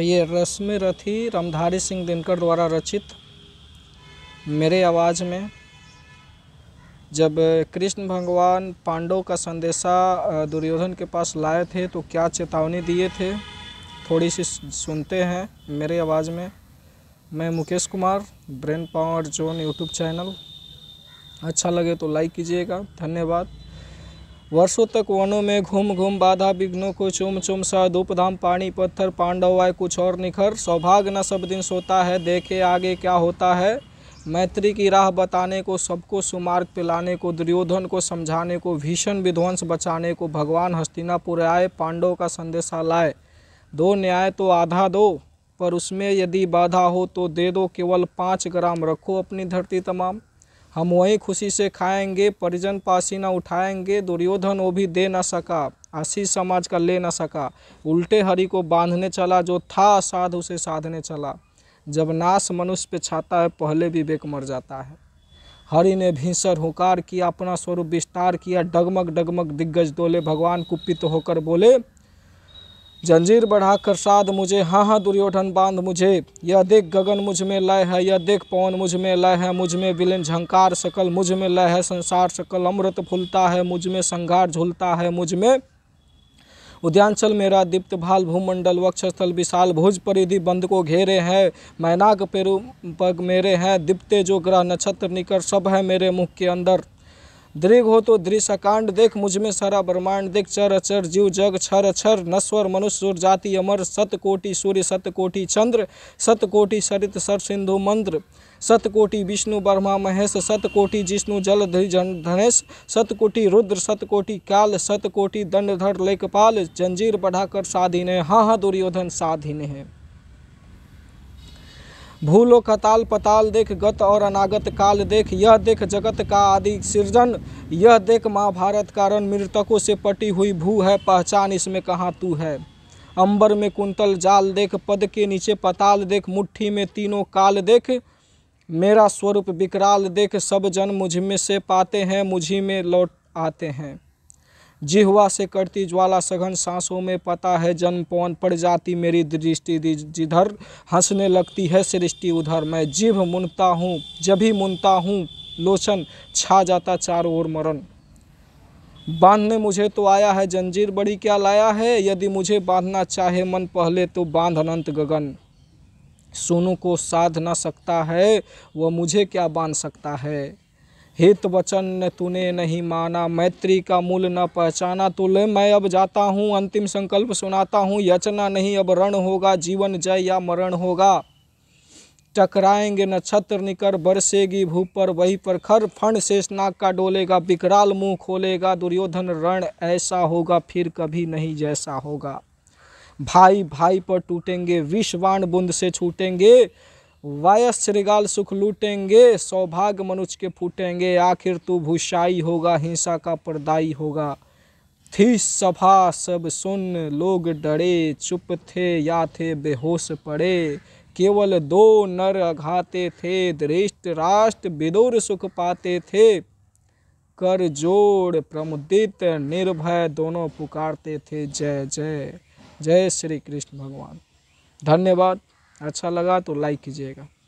ये रश्मि रथी रामधारी सिंह दिनकर द्वारा रचित मेरे आवाज़ में जब कृष्ण भगवान पांडव का संदेशा दुर्योधन के पास लाए थे तो क्या चेतावनी दिए थे थोड़ी सी सुनते हैं मेरे आवाज़ में मैं Mukesh Kumar brain power zone YouTube channel अच्छा लगे तो लाइक कीजिएगा धन्यवाद वर्षों तक वनों में घूम घूम बाधा विघ्नों को चुम चुम सा धूप धाम पानी पत्थर पांडव आए कुछ और निखर सौभाग्य न सब दिन सोता है देखे आगे क्या होता है मैत्री की राह बताने को सबको सुमार्ग पिलाने को दुर्योधन को समझाने को भीषण विध्वंस बचाने को भगवान हस्तिनापुर आए पांडव का संदेशा लाए दो न्याय तो आधा दो पर उसमें यदि बाधा हो तो दे दो केवल पाँच ग्राम रखो अपनी धरती तमाम हम वही खुशी से खाएंगे परिजन पासीना उठाएंगे दुर्योधन वो भी दे न सका आशीष समाज का ले न सका उल्टे हरि को बांधने चला जो था असाध उसे साधने चला जब नाश मनुष्य पे छाता है पहले भी बेक मर जाता है हरि ने भीषण हुकार किया अपना स्वरूप विस्तार किया डगमग डगमग दिग्गज डोले भगवान कुपित तो होकर बोले जंजीर बढ़ाकर साध मुझे हाँ हाँ दुर्योधन बांध मुझे यह देख गगन मुझ में लय है यह देख पवन मुझ में लय है मुझ में विलिन झंकार सकल मुझ में लय है संसार सकल अमृत फूलता है मुझ में संघार झूलता है मुझ में उद्यांचल मेरा दीप्त भाल भूमंडल वक्षस्थल विशाल भुज परिधि बंद को घेरे हैं मैनाग पेरू पग मेरे हैं दीप्ते जो ग्रह नक्षत्र निकर सब है मेरे मुख के अंदर दृघ हो तो दृशकांड देख मुझ में सारा ब्रह्मांड देख चर अचर जीव जग छर अक्षर नश्वर मनुष्य जाति अमर सतकोटि सूर्य सतकोटि चंद्र सतकोटि सरित सर सिंधु मंत्र सतकोटि विष्णु ब्रह्मा महेश सतकोटि जिष्णु जल धनेश सतकोटि रुद्र सतकोटि काल सतकोटि दंडधर लेखपाल जंजीर बढ़ाकर साधिने हाँ हाँ दुर्योधन साधिने है भूलो कताल पताल देख गत और अनागत काल देख यह देख जगत का आदि सृजन यह देख महाभारत कारण मृतकों से पटी हुई भू है पहचान इसमें कहाँ तू है अंबर में कुंतल जाल देख पद के नीचे पताल देख मुट्ठी में तीनों काल देख मेरा स्वरूप विकराल देख सब जन मुझ में से पाते हैं मुझी में लौट आते हैं जिहवा से करती ज्वाला सघन सांसों में पता है जन्म पवन पड़ जाती मेरी दृष्टि जिधर हंसने लगती है सृष्टि उधर मैं जीव मुनता हूँ जब ही मुनता हूँ लोचन छा जाता चारों ओर मरण बांधने मुझे तो आया है जंजीर बड़ी क्या लाया है यदि मुझे बांधना चाहे मन पहले तो बांध अनंत गगन सोनू को साध ना सकता है वह मुझे क्या बांध सकता है हित वचन तूने नहीं माना मैत्री का मूल न पहचाना तो ले मैं अब जाता हूँ अंतिम संकल्प सुनाता हूँ यचना नहीं अब रण होगा जीवन जय या मरण होगा टकराएंगे नक्षत्र निकर बरसेगी भू पर वही पर खर फण शेष नाक का डोलेगा विकराल मुंह खोलेगा दुर्योधन रण ऐसा होगा फिर कभी नहीं जैसा होगा भाई भाई पर टूटेंगे विष बुंद से छूटेंगे वायस श्रीगाल सुख लूटेंगे सौभाग्य मनुष्य के फूटेंगे आखिर तू भूषाई होगा हिंसा का परदाई होगा थी सभा सब सुन लोग डरे चुप थे या थे बेहोश पड़े केवल दो नर अघाते थे दृष्ट राष्ट्र विदुर सुख पाते थे कर जोड़ प्रमुदित निर्भय दोनों पुकारते थे जय जय जय श्री कृष्ण भगवान धन्यवाद अच्छा लगा तो लाइक कीजिएगा